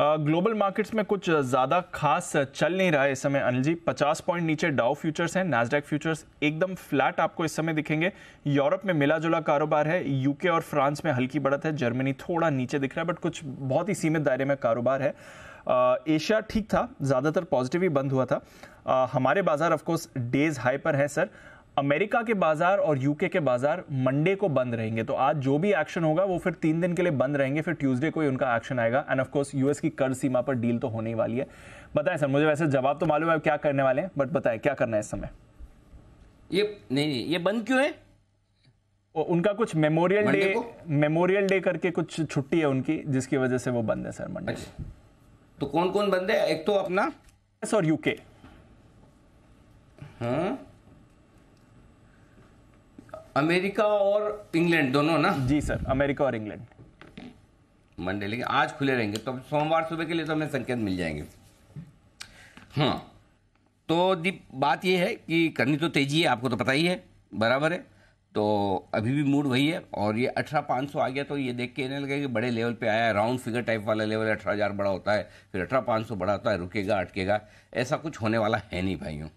Global markets में कुछ ज़्यादा खास चल नहीं रहा है इस समय अनिल जी पचास पॉइंट नीचे डाउ फ्यूचर्स हैं नैसडेक फ्यूचर्स एकदम फ्लैट आपको इस समय दिखेंगे यूरोप में मिला जुला कारोबार है यूके और फ्रांस में हल्की बढ़त है जर्मनी थोड़ा नीचे दिख रहा है बट कुछ बहुत ही सीमित दायरे में कारोबार है एशिया ठीक था ज़्यादातर पॉजिटिव ही बंद हुआ था आ, हमारे बाज़ार ऑफकोर्स डेज हाई पर हैं सर अमेरिका के बाजार और यूके के बाजार मंडे को बंद रहेंगे तो आज जो भी एक्शन होगा वो फिर तीन दिन के लिए बंद रहेंगे फिर ट्यूसडे को ही उनका एक्शन आएगा एंड ऑफ कोर्स यूएस की कर सीमा पर डील तो होने ही वाली है बताएं सर मुझे वैसे जवाब तो मालूम है क्या करने वाले हैं बट बताएं क्या करना है इस समय ये नहीं ये बंद क्यों है उनका कुछ मेमोरियल डे मेमोरियल डे करके कुछ छुट्टी है उनकी जिसकी वजह से वो बंद है सर मंडे अच्छा। तो कौन कौन बंद है एक तो अपना और यूके अमेरिका और इंग्लैंड दोनों ना जी सर अमेरिका और इंग्लैंड मंडे लेकिन आज खुले रहेंगे तो सोमवार सुबह के लिए तो हमें संकेत मिल जाएंगे हाँ तो दीप बात यह है कि करनी तो तेजी है आपको तो पता ही है बराबर है तो अभी भी मूड वही है और ये अठारह पाँच सौ आ गया तो ये देख के नहीं लगा कि बड़े लेवल पे आया है राउंड फिगर टाइप वाला लेवल अठारह हज़ार बड़ा होता है फिर अठारह पाँच सौ बड़ा होता है रुकेगा अटकेगा ऐसा कुछ होने वाला है नहीं भाइयों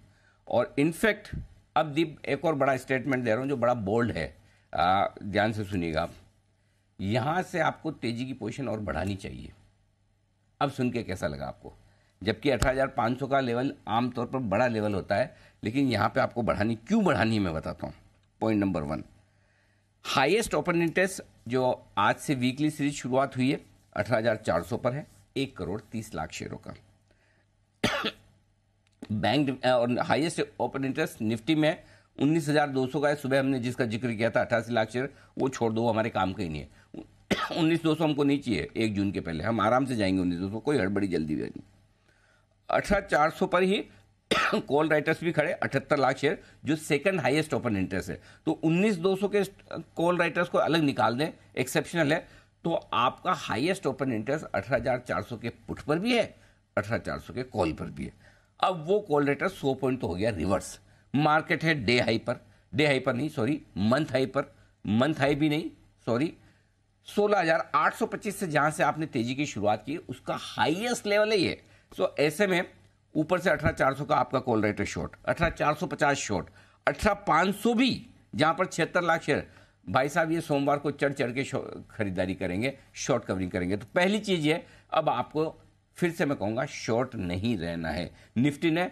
और इनफैक्ट अब दीप एक और बड़ा स्टेटमेंट दे रहा हूँ जो बड़ा बोल्ड है ध्यान से सुनिएगा आप यहाँ से आपको तेजी की पोजिशन और बढ़ानी चाहिए अब सुन के कैसा लगा आपको जबकि 18,500 का लेवल आमतौर पर बड़ा लेवल होता है लेकिन यहाँ पे आपको बढ़ानी क्यों बढ़ानी है मैं बताता हूँ point number one highest open interest जो आज से वीकली सीरीज शुरुआत हुई है अठारह पर है एक करोड़ तीस लाख शेयरों का बैंक और हाईएस्ट ओपन इंटरेस्ट निफ्टी में 19,200 का है सुबह हमने जिसका जिक्र किया था अट्ठासी लाख शेयर वो छोड़ दो हमारे काम का ही नहीं है उन्नीस दो सौ हमको नहीं चाहिए एक जून के पहले हम आराम से जाएंगे उन्नीस दो सौ कोई हड़बड़ी जल्दी नहीं अठारह चार सौ पर ही कॉल राइटर्स भी खड़े अठहत्तर लाख शेयर जो सेकंड हाईएस्ट ओपन इंटरेस्ट है तो उन्नीस दो सौ के कॉल राइटर्स को अलग निकाल दें एक्सेप्शनल है तो आपका हाईएस्ट ओपन इंटरेस्ट अठारह हज़ार चार सौ के पुट पर भी है अठारह चार सौ के कॉल पर भी है अब वो कॉल रेटर सो पॉइंट तो हो गया रिवर्स मार्केट है डे हाई पर डे हाई पर नहीं सॉरी मंथ हाई पर मंथ हाई भी नहीं सॉरी 16,825 से जहां से आपने तेजी की शुरुआत की उसका हाईएस्ट लेवल है ये सो ऐसे में ऊपर से 18,400 का आपका कॉल रेट पचास शॉर्ट 18,450 शॉर्ट 18,500 भी जहां पर छिहत्तर लाख शेयर भाई साहब ये सोमवार को चढ़ चढ़ के खरीदारी करेंगे शॉर्ट कवरिंग करेंगे तो पहली चीज़ ये अब आपको फिर से मैं कहूँगा शॉर्ट नहीं रहना है निफ्टी ने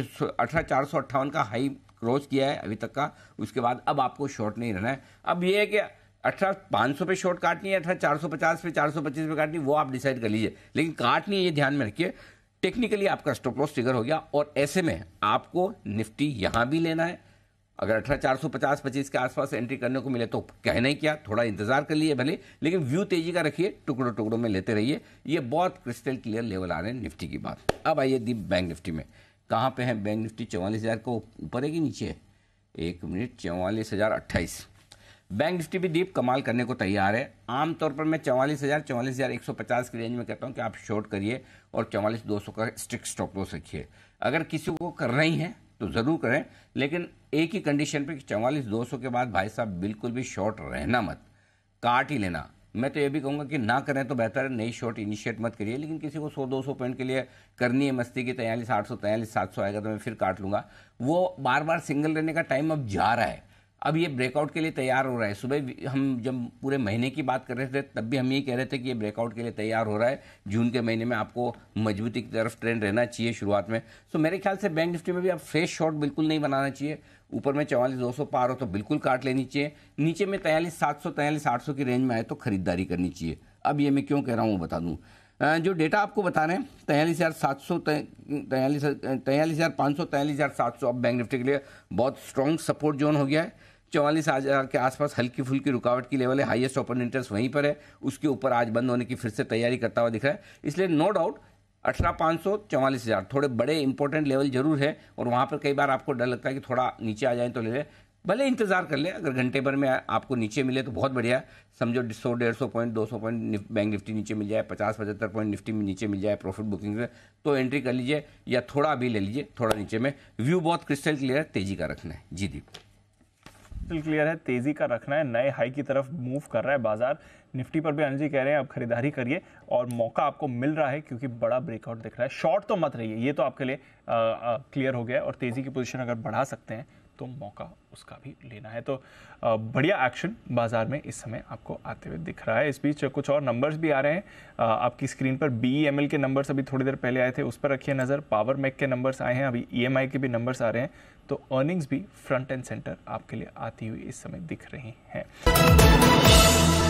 अठारह चार सौ अट्ठावन का हाई क्रॉस किया है अभी तक का उसके बाद अब आपको शॉर्ट नहीं रहना है अब ये है कि अठारह पाँच सौ पे शॉर्ट काटनी है अठारह चार सौ पचास पे चार सौ पच्चीस पे काटनी वो आप डिसाइड कर लीजिए लेकिन काटनी है ये ध्यान में रखिए टेक्निकली आपका स्टॉप लॉस ट्रिगर हो गया और ऐसे में आपको निफ्टी यहाँ भी लेना है अगर अठारह चार सौ पचास पच्चीस के आसपास एंट्री करने को मिले तो कहने ही क्या थोड़ा इंतजार कर लिए भले लेकिन व्यू तेजी का रखिए टुकड़ों टुकड़ों में लेते रहिए ये बहुत क्रिस्टल क्लियर लेवल आ रहे हैं निफ्टी की बात अब आइए दीप बैंक निफ्टी में कहाँ पे है बैंक निफ्टी चौवालीस हज़ार को ऊपर है कि नीचे है एक मिनट चौवालीस हज़ार अट्ठाईस बैंक निफ्टी भी दीप कमाल करने को तैयार है आमतौर पर मैं चौवालीस हज़ार चौवालीस हज़ार एक सौ पचास की रेंज में कहता हूँ कि आप शॉर्ट करिए और चौवालीस दो सौ का स्ट्रिक स्टॉप लॉस रखिए अगर किसी को करना ही है तो ज़रूर करें लेकिन एक ही कंडीशन पे कि चौवालीस दो के बाद भाई साहब बिल्कुल भी शॉर्ट रहना मत काट ही लेना मैं तो ये भी कहूँगा कि ना करें तो बेहतर है नई शॉर्ट इनिशिएट मत करिए लेकिन किसी को सौ दो सौ पॉइंट के लिए करनी है मस्ती की तैयलीस आठ सौ तैयलीस सात सौ आएगा तो मैं फिर काट लूँगा वो बार बार सिंगल रहने का टाइम अब जा रहा है अब ये ब्रेकआउट के लिए तैयार हो रहा है सुबह हम जब पूरे महीने की बात कर रहे थे तब भी हम ये कह रहे थे कि ये ब्रेकआउट के लिए तैयार हो रहा है जून के महीने में आपको मजबूती की तरफ ट्रेंड रहना चाहिए शुरुआत में सो मेरे ख्याल से बैंक निफ्टी में भी आप फ्रेश शॉट बिल्कुल नहीं बनाना चाहिए ऊपर में चवालीस दो सौ पार हो तो बिल्कुल काट लेनी चाहिए नीचे में तयालीस सात सौ तयालीस आठ सौ की रेंज में आए तो खरीदारी करनी चाहिए अब ये मैं क्यों कह रहा हूँ वो बता दूँ जो डेटा आपको बता रहे हैं तैयलीस हज़ार सात सौ तयालीस तैयलीस हज़ार पाँच सौ तैयलीस हज़ार सात सौ अब बैंक निफ्टी के लिए बहुत स्ट्रॉन्ग सपोर्ट जोन हो गया है चौवालीस हज़ार के आसपास हल्की फुल्की रुकावट की लेवल है हाईएस्ट ओपन इंटरेस्ट वहीं पर है उसके ऊपर आज बंद होने की फिर से तैयारी करता हुआ दिख रहा है इसलिए नो डाउट अठारह पाँच सौ चौवालीस हज़ार थोड़े बड़े इंपॉर्टेंट लेवल जरूर है और वहाँ पर कई बार आपको डर लगता है कि थोड़ा नीचे आ जाए तो ले लें भले इंतजार कर लें अगर घंटे भर में आपको नीचे मिले तो बहुत बढ़िया समझो सौ डेढ़ सौ पॉइंट दो सौ पॉइंट बैंक निफ्टी नीचे मिल जाए पचास पचहत्तर पॉइंट निफ्टी में नीचे मिल जाए प्रॉफिट बुकिंग से तो एंट्री कर लीजिए या थोड़ा अभी ले लीजिए थोड़ा नीचे में व्यू बहुत क्रिस्टल क्लियर तेजी का रखना है जी दीप सिंपल क्लियर है तेजी का रखना है नए हाई की तरफ मूव कर रहा है बाजार निफ्टी पर भी अनिल जी कह रहे हैं आप खरीदारी करिए और मौका आपको मिल रहा है क्योंकि बड़ा ब्रेकआउट दिख रहा है शॉर्ट तो मत रहिए ये तो आपके लिए क्लियर हो गया और तेजी की पोजिशन अगर बढ़ा सकते हैं तो मौका उसका भी लेना है तो बढ़िया एक्शन बाजार में इस समय आपको आते हुए दिख रहा है इस बीच कुछ और नंबर्स भी आ रहे हैं आपकी स्क्रीन पर बी एम e के नंबर्स अभी थोड़ी देर पहले आए थे उस पर रखिए नज़र पावर मैक के नंबर्स आए हैं अभी ई e के भी नंबर्स आ रहे हैं तो अर्निंग्स भी फ्रंट एंड सेंटर आपके लिए आती हुई इस समय दिख रही हैं